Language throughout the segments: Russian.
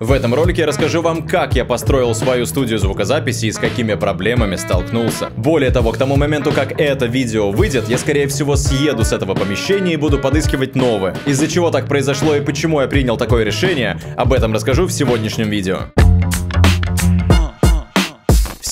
В этом ролике я расскажу вам, как я построил свою студию звукозаписи и с какими проблемами столкнулся. Более того, к тому моменту, как это видео выйдет, я скорее всего съеду с этого помещения и буду подыскивать новое. Из-за чего так произошло и почему я принял такое решение, об этом расскажу в сегодняшнем видео.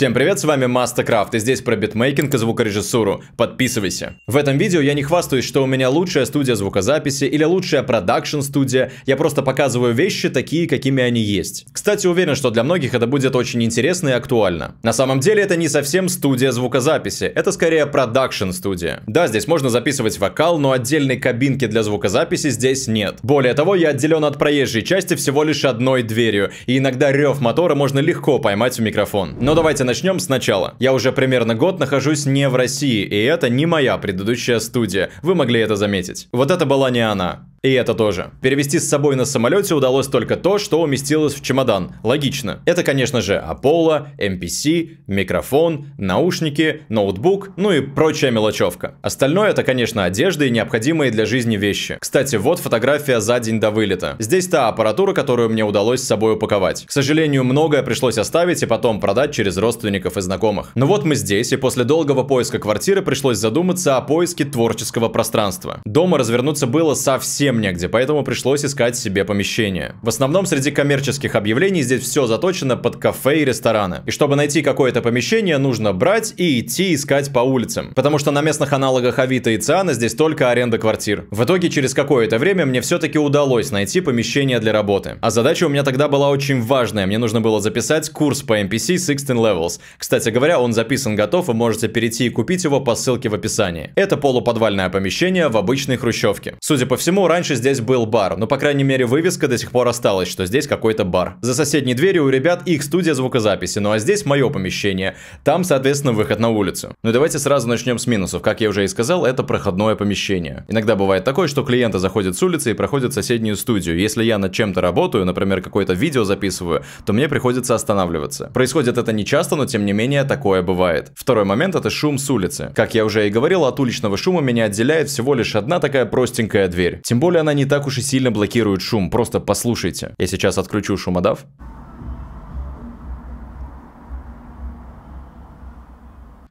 Всем привет, с вами Мастакрафт, и здесь про битмейкинг и звукорежиссуру. Подписывайся. В этом видео я не хвастаюсь, что у меня лучшая студия звукозаписи или лучшая продакшн-студия, я просто показываю вещи такие, какими они есть. Кстати, уверен, что для многих это будет очень интересно и актуально. На самом деле это не совсем студия звукозаписи, это скорее продакшн-студия. Да, здесь можно записывать вокал, но отдельной кабинки для звукозаписи здесь нет. Более того, я отделен от проезжей части всего лишь одной дверью, и иногда рев мотора можно легко поймать в микрофон. Но давайте начнем сначала. Я уже примерно год нахожусь не в России, и это не моя предыдущая студия. Вы могли это заметить. Вот это была не она. И это тоже. Перевести с собой на самолете удалось только то, что уместилось в чемодан. Логично. Это, конечно же, Apollo, MPC, микрофон, наушники, ноутбук, ну и прочая мелочевка. Остальное это, конечно, одежда и необходимые для жизни вещи. Кстати, вот фотография за день до вылета. Здесь та аппаратура, которую мне удалось с собой упаковать. К сожалению, многое пришлось оставить и потом продать через родственников и знакомых. Но вот мы здесь, и после долгого поиска квартиры пришлось задуматься о поиске творческого пространства. Дома развернуться было совсем совсем негде, поэтому пришлось искать себе помещение. В основном среди коммерческих объявлений здесь все заточено под кафе и рестораны. И чтобы найти какое-то помещение, нужно брать и идти искать по улицам. Потому что на местных аналогах Авито и Циана здесь только аренда квартир. В итоге через какое-то время мне все-таки удалось найти помещение для работы. А задача у меня тогда была очень важная. Мне нужно было записать курс по MPC Sixteen Levels. Кстати говоря, он записан готов, вы можете перейти и купить его по ссылке в описании. Это полуподвальное помещение в обычной хрущевке. Судя по всему, раньше раньше здесь был бар, но по крайней мере вывеска до сих пор осталась, что здесь какой-то бар. За соседней дверью у ребят их студия звукозаписи, ну а здесь мое помещение. Там, соответственно, выход на улицу. Ну давайте сразу начнем с минусов. Как я уже и сказал, это проходное помещение. Иногда бывает такое, что клиенты заходят с улицы и проходят соседнюю студию. Если я над чем-то работаю, например, какое-то видео записываю, то мне приходится останавливаться. Происходит это не часто, но тем не менее такое бывает. Второй момент это шум с улицы. Как я уже и говорил, от уличного шума меня отделяет всего лишь одна такая простенькая дверь. Тем более тем более она не так уж и сильно блокирует шум, просто послушайте. Я сейчас отключу шумодав.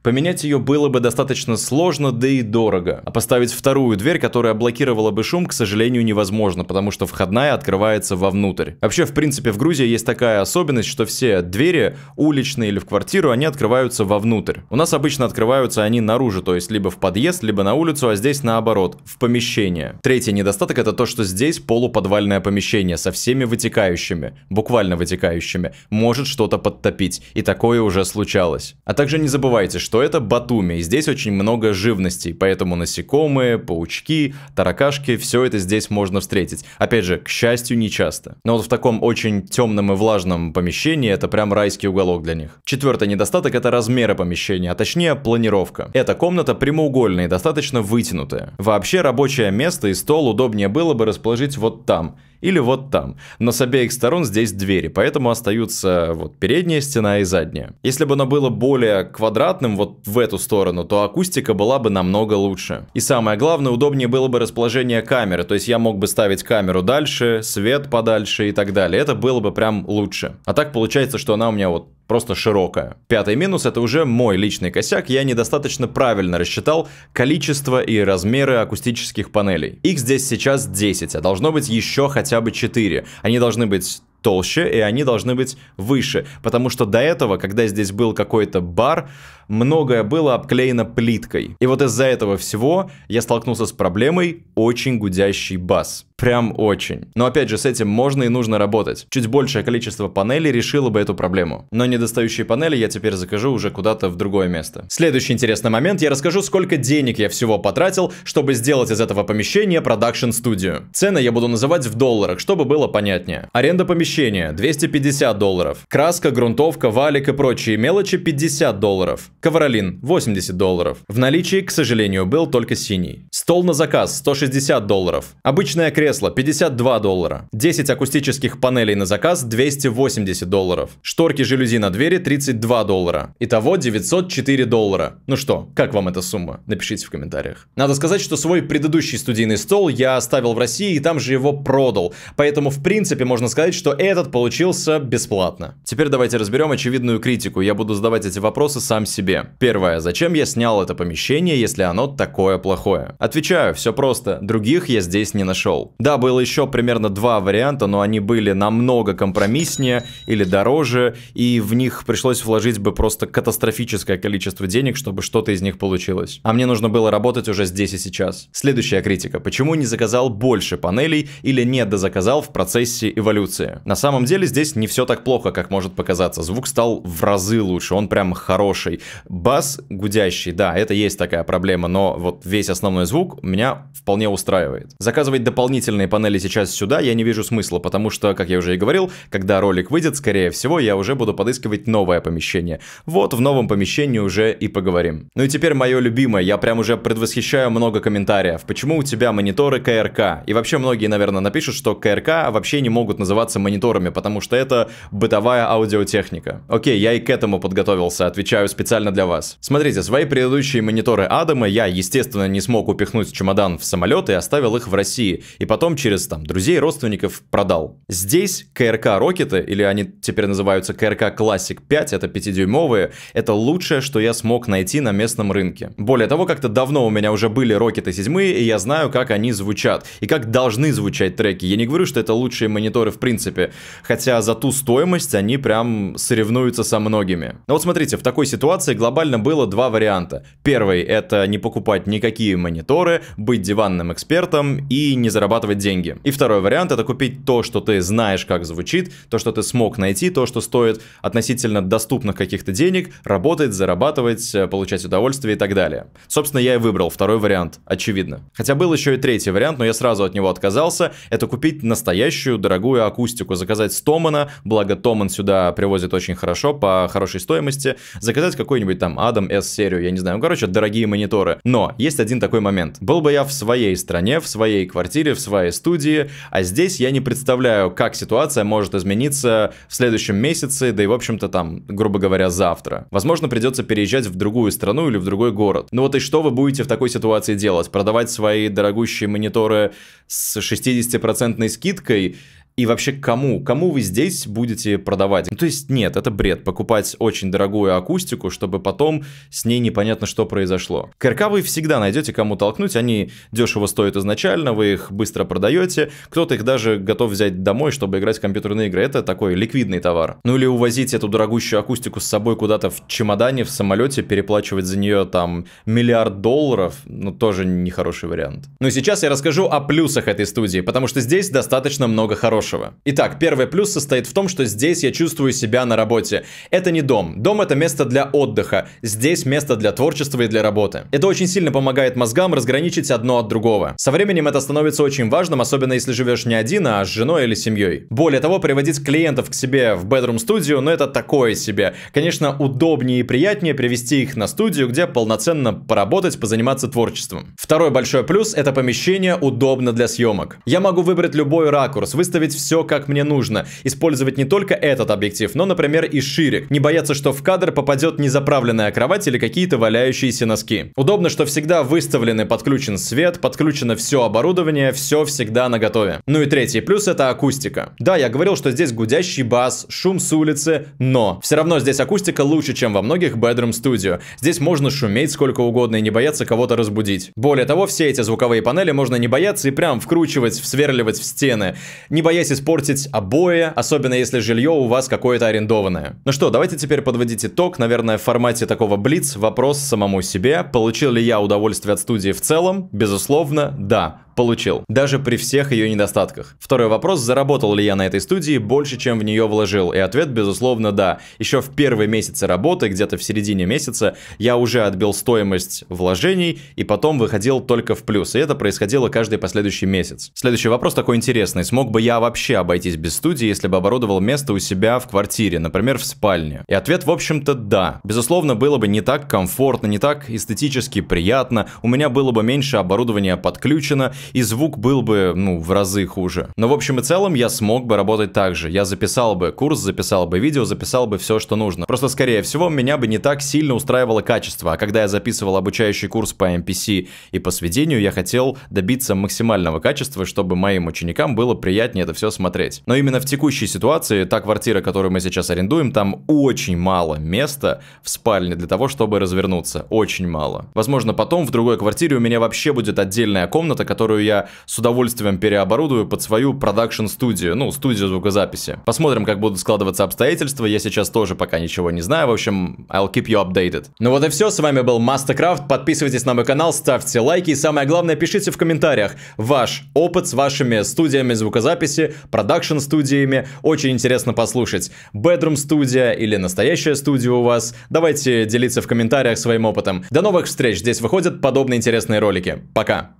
Поменять ее было бы достаточно сложно, да и дорого. А поставить вторую дверь, которая блокировала бы шум, к сожалению, невозможно, потому что входная открывается вовнутрь. Вообще, в принципе, в Грузии есть такая особенность, что все двери, уличные или в квартиру, они открываются вовнутрь. У нас обычно открываются они наружу, то есть либо в подъезд, либо на улицу, а здесь наоборот, в помещение. Третий недостаток это то, что здесь полуподвальное помещение со всеми вытекающими, буквально вытекающими, может что-то подтопить, и такое уже случалось. А также не забывайте, что что это Батуми. здесь очень много живностей, поэтому насекомые, паучки, таракашки, все это здесь можно встретить. Опять же, к счастью, не часто. Но вот в таком очень темном и влажном помещении это прям райский уголок для них. Четвертый недостаток это размеры помещения, а точнее планировка. Эта комната прямоугольная и достаточно вытянутая. Вообще рабочее место и стол удобнее было бы расположить вот там – или вот там. Но с обеих сторон здесь двери, поэтому остаются вот передняя стена и задняя. Если бы оно было более квадратным вот в эту сторону, то акустика была бы намного лучше. И самое главное, удобнее было бы расположение камеры, то есть я мог бы ставить камеру дальше, свет подальше и так далее. Это было бы прям лучше. А так получается, что она у меня вот просто широкая. Пятый минус это уже мой личный косяк, я недостаточно правильно рассчитал количество и размеры акустических панелей. Их здесь сейчас 10, а должно быть еще хотя бы 4. Они должны быть толще, и они должны быть выше. Потому что до этого, когда здесь был какой-то бар, многое было обклеено плиткой. И вот из-за этого всего я столкнулся с проблемой очень гудящий бас прям очень. Но опять же, с этим можно и нужно работать. Чуть большее количество панелей решило бы эту проблему. Но недостающие панели я теперь закажу уже куда-то в другое место. Следующий интересный момент, я расскажу, сколько денег я всего потратил, чтобы сделать из этого помещения продакшн-студию. Цены я буду называть в долларах, чтобы было понятнее. Аренда помещения 250 долларов. Краска, грунтовка, валик и прочие мелочи 50 долларов. Ковролин 80 долларов. В наличии, к сожалению, был только синий. Стол на заказ 160 долларов. Обычная кресло кресло 52 доллара. 10 акустических панелей на заказ 280 долларов. Шторки жалюзи на двери 32 доллара. Итого 904 доллара. Ну что, как вам эта сумма? Напишите в комментариях. Надо сказать, что свой предыдущий студийный стол я оставил в России и там же его продал. Поэтому в принципе можно сказать, что этот получился бесплатно. Теперь давайте разберем очевидную критику. Я буду задавать эти вопросы сам себе. Первое. Зачем я снял это помещение, если оно такое плохое? Отвечаю, все просто. Других я здесь не нашел. Да, было еще примерно два варианта, но они были намного компромисснее или дороже, и в них пришлось вложить бы просто катастрофическое количество денег, чтобы что-то из них получилось. А мне нужно было работать уже здесь и сейчас. Следующая критика. Почему не заказал больше панелей или не дозаказал в процессе эволюции? На самом деле здесь не все так плохо, как может показаться. Звук стал в разы лучше, он прям хороший. Бас гудящий, да, это есть такая проблема, но вот весь основной звук меня вполне устраивает. Заказывать дополнительно дополнительные панели сейчас сюда я не вижу смысла, потому что, как я уже и говорил, когда ролик выйдет, скорее всего, я уже буду подыскивать новое помещение. Вот в новом помещении уже и поговорим. Ну и теперь мое любимое, я прям уже предвосхищаю много комментариев. Почему у тебя мониторы КРК? И вообще многие, наверное, напишут, что КРК вообще не могут называться мониторами, потому что это бытовая аудиотехника. Окей, я и к этому подготовился, отвечаю специально для вас. Смотрите, свои предыдущие мониторы Адама я, естественно, не смог упихнуть в чемодан в самолет и оставил их в России. И потом потом через там друзей, родственников продал. Здесь КРК Рокеты, или они теперь называются КРК Classic 5, это 5-дюймовые, это лучшее, что я смог найти на местном рынке. Более того, как-то давно у меня уже были Рокеты 7, и я знаю, как они звучат, и как должны звучать треки. Я не говорю, что это лучшие мониторы в принципе, хотя за ту стоимость они прям соревнуются со многими. Но вот смотрите, в такой ситуации глобально было два варианта. Первый — это не покупать никакие мониторы, быть диванным экспертом и не зарабатывать зарабатывать деньги. И второй вариант это купить то, что ты знаешь, как звучит, то, что ты смог найти, то, что стоит относительно доступных каких-то денег, работать, зарабатывать, э, получать удовольствие и так далее. Собственно, я и выбрал второй вариант, очевидно. Хотя был еще и третий вариант, но я сразу от него отказался. Это купить настоящую дорогую акустику, заказать с Томана, благо Томан сюда привозит очень хорошо, по хорошей стоимости, заказать какой-нибудь там Адам S-серию, я не знаю, ну, короче, дорогие мониторы. Но есть один такой момент. Был бы я в своей стране, в своей квартире, в своей студии, а здесь я не представляю, как ситуация может измениться в следующем месяце, да и, в общем-то, там, грубо говоря, завтра. Возможно, придется переезжать в другую страну или в другой город. Ну вот и что вы будете в такой ситуации делать? Продавать свои дорогущие мониторы с 60% скидкой – и вообще кому? Кому вы здесь будете продавать? Ну, то есть нет, это бред, покупать очень дорогую акустику, чтобы потом с ней непонятно что произошло. КРК вы всегда найдете кому толкнуть, они дешево стоят изначально, вы их быстро продаете, кто-то их даже готов взять домой, чтобы играть в компьютерные игры, это такой ликвидный товар. Ну или увозить эту дорогущую акустику с собой куда-то в чемодане, в самолете, переплачивать за нее там миллиард долларов, ну тоже нехороший вариант. Ну и сейчас я расскажу о плюсах этой студии, потому что здесь достаточно много хороших дешево. Итак, первый плюс состоит в том, что здесь я чувствую себя на работе. Это не дом. Дом это место для отдыха. Здесь место для творчества и для работы. Это очень сильно помогает мозгам разграничить одно от другого. Со временем это становится очень важным, особенно если живешь не один, а с женой или семьей. Более того, приводить клиентов к себе в Bedroom Studio, ну это такое себе. Конечно, удобнее и приятнее привести их на студию, где полноценно поработать, позаниматься творчеством. Второй большой плюс – это помещение удобно для съемок. Я могу выбрать любой ракурс, выставить все как мне нужно. Использовать не только этот объектив, но, например, и ширик. Не бояться, что в кадр попадет незаправленная кровать или какие-то валяющиеся носки. Удобно, что всегда выставлены, подключен свет, подключено все оборудование, все всегда на готове. Ну и третий плюс это акустика. Да, я говорил, что здесь гудящий бас, шум с улицы, но все равно здесь акустика лучше, чем во многих Bedroom Studio. Здесь можно шуметь сколько угодно и не бояться кого-то разбудить. Более того, все эти звуковые панели можно не бояться и прям вкручивать, всверливать в стены. Не бояться боясь испортить обои, особенно если жилье у вас какое-то арендованное. Ну что, давайте теперь подводить итог, наверное, в формате такого блиц, вопрос самому себе. Получил ли я удовольствие от студии в целом? Безусловно, да получил, даже при всех ее недостатках. Второй вопрос, заработал ли я на этой студии больше, чем в нее вложил, и ответ, безусловно, да. Еще в первые месяцы работы, где-то в середине месяца, я уже отбил стоимость вложений и потом выходил только в плюс, и это происходило каждый последующий месяц. Следующий вопрос такой интересный, смог бы я вообще обойтись без студии, если бы оборудовал место у себя в квартире, например, в спальне? И ответ, в общем-то, да. Безусловно, было бы не так комфортно, не так эстетически приятно, у меня было бы меньше оборудования подключено, и звук был бы, ну, в разы хуже. Но в общем и целом я смог бы работать так же. Я записал бы курс, записал бы видео, записал бы все, что нужно. Просто, скорее всего, меня бы не так сильно устраивало качество, а когда я записывал обучающий курс по MPC и по сведению, я хотел добиться максимального качества, чтобы моим ученикам было приятнее это все смотреть. Но именно в текущей ситуации, та квартира, которую мы сейчас арендуем, там очень мало места в спальне для того, чтобы развернуться. Очень мало. Возможно, потом в другой квартире у меня вообще будет отдельная комната, которую которую я с удовольствием переоборудую под свою продакшн-студию, ну, студию звукозаписи. Посмотрим, как будут складываться обстоятельства, я сейчас тоже пока ничего не знаю, в общем, I'll keep you updated. Ну вот и все, с вами был Mastercraft, подписывайтесь на мой канал, ставьте лайки и самое главное, пишите в комментариях ваш опыт с вашими студиями звукозаписи, продакшн-студиями, очень интересно послушать. Bedroom студия или настоящая студия у вас, давайте делиться в комментариях своим опытом. До новых встреч, здесь выходят подобные интересные ролики. Пока!